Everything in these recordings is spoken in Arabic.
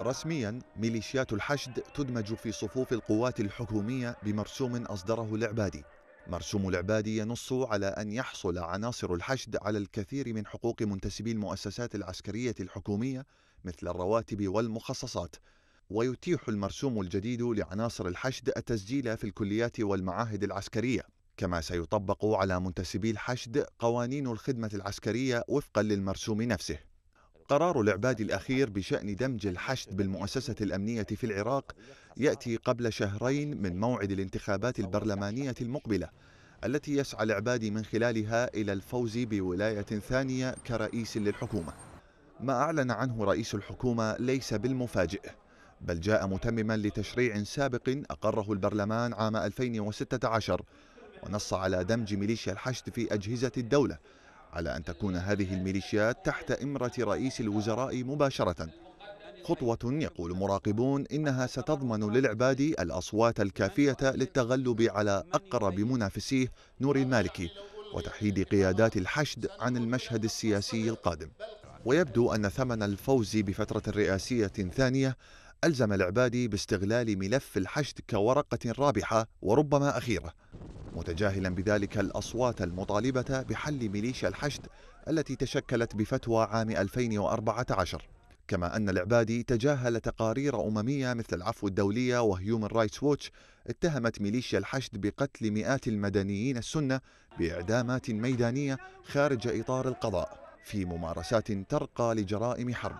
رسميا ميليشيات الحشد تدمج في صفوف القوات الحكومية بمرسوم أصدره العبادي مرسوم العبادي ينص على أن يحصل عناصر الحشد على الكثير من حقوق منتسبي المؤسسات العسكرية الحكومية مثل الرواتب والمخصصات ويتيح المرسوم الجديد لعناصر الحشد التسجيل في الكليات والمعاهد العسكرية كما سيطبق على منتسبي الحشد قوانين الخدمة العسكرية وفقا للمرسوم نفسه قرار العباد الأخير بشأن دمج الحشد بالمؤسسة الأمنية في العراق يأتي قبل شهرين من موعد الانتخابات البرلمانية المقبلة التي يسعى العباد من خلالها إلى الفوز بولاية ثانية كرئيس للحكومة ما أعلن عنه رئيس الحكومة ليس بالمفاجئ بل جاء متمما لتشريع سابق أقره البرلمان عام 2016 ونص على دمج ميليشيا الحشد في أجهزة الدولة على أن تكون هذه الميليشيات تحت إمرة رئيس الوزراء مباشرة خطوة يقول مراقبون إنها ستضمن للعبادي الأصوات الكافية للتغلب على أقرب منافسيه نور المالكي وتحييد قيادات الحشد عن المشهد السياسي القادم ويبدو أن ثمن الفوز بفترة رئاسية ثانية ألزم العبادي باستغلال ملف الحشد كورقة رابحة وربما أخيرة متجاهلا بذلك الأصوات المطالبة بحل ميليشيا الحشد التي تشكلت بفتوى عام 2014 كما أن العبادي تجاهل تقارير أممية مثل العفو الدولية وهيومن رايتس ووتش اتهمت ميليشيا الحشد بقتل مئات المدنيين السنة بإعدامات ميدانية خارج إطار القضاء في ممارسات ترقى لجرائم حرب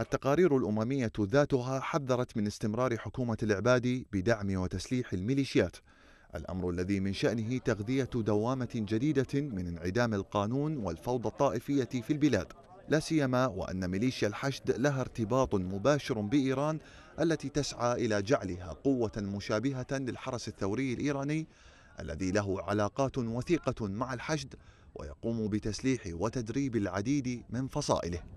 التقارير الأممية ذاتها حذرت من استمرار حكومة العبادي بدعم وتسليح الميليشيات الأمر الذي من شأنه تغذية دوامة جديدة من انعدام القانون والفوضى الطائفية في البلاد لا سيما وأن ميليشيا الحشد لها ارتباط مباشر بإيران التي تسعى إلى جعلها قوة مشابهة للحرس الثوري الإيراني الذي له علاقات وثيقة مع الحشد ويقوم بتسليح وتدريب العديد من فصائله